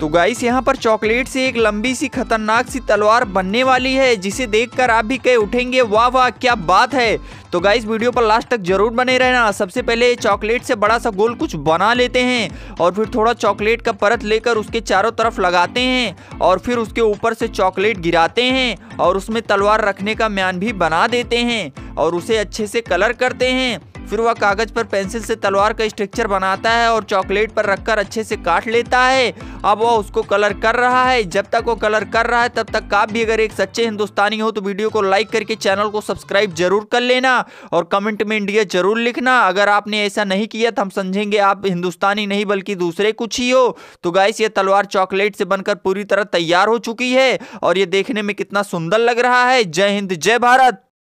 तो गाइस यहाँ पर चॉकलेट से एक लंबी सी खतरनाक सी तलवार बनने वाली है जिसे देखकर आप भी कह उठेंगे वाह वाह क्या बात है तो गाइस वीडियो पर लास्ट तक जरूर बने रहना सबसे पहले चॉकलेट से बड़ा सा गोल कुछ बना लेते हैं और फिर थोड़ा चॉकलेट का परत लेकर उसके चारों तरफ लगाते हैं और फिर उसके ऊपर से चॉकलेट गिराते हैं और उसमें तलवार रखने का म्यान भी बना देते हैं और उसे अच्छे से कलर करते हैं फिर वह कागज पर पेंसिल से तलवार का स्ट्रक्चर बनाता है और चॉकलेट पर रखकर अच्छे से काट लेता है अब वह उसको कलर कर रहा है जब तक वो कलर कर रहा है तब तक आप भी अगर एक सच्चे हिंदुस्तानी हो तो वीडियो को लाइक करके चैनल को सब्सक्राइब जरूर कर लेना और कमेंट में इंडिया जरूर लिखना अगर आपने ऐसा नहीं किया तो हम समझेंगे आप हिंदुस्तानी नहीं बल्कि दूसरे कुछ ही हो तो गाइस ये तलवार चॉकलेट से बनकर पूरी तरह तैयार हो चुकी है और ये देखने में कितना सुंदर लग रहा है जय हिंद जय भारत